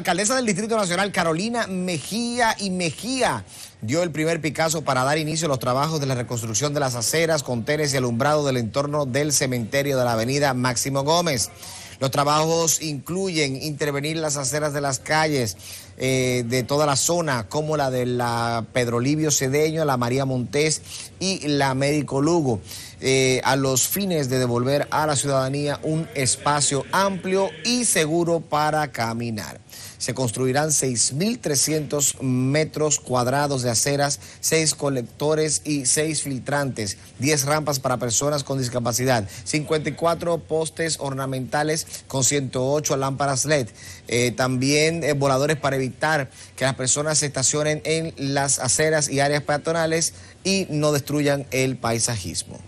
alcaldesa del Distrito Nacional, Carolina Mejía y Mejía, dio el primer Picasso para dar inicio a los trabajos de la reconstrucción de las aceras, con tenes y alumbrado del entorno del cementerio de la avenida Máximo Gómez. Los trabajos incluyen intervenir las aceras de las calles eh, de toda la zona, como la de la Pedro Livio Cedeño, la María Montés y la Médico Lugo. Eh, a los fines de devolver a la ciudadanía un espacio amplio y seguro para caminar se construirán 6.300 metros cuadrados de aceras, 6 colectores y 6 filtrantes, 10 rampas para personas con discapacidad, 54 postes ornamentales con 108 lámparas LED, eh, también eh, voladores para evitar que las personas se estacionen en las aceras y áreas peatonales y no destruyan el paisajismo.